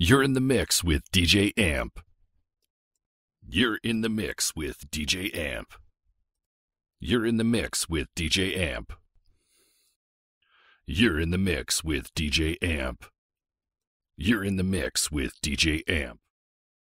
You're in the mix with DJ Amp. You're in the mix with DJ Amp. You're in the mix with DJ Amp. You're in the mix with DJ Amp. You're in the mix with DJ Amp.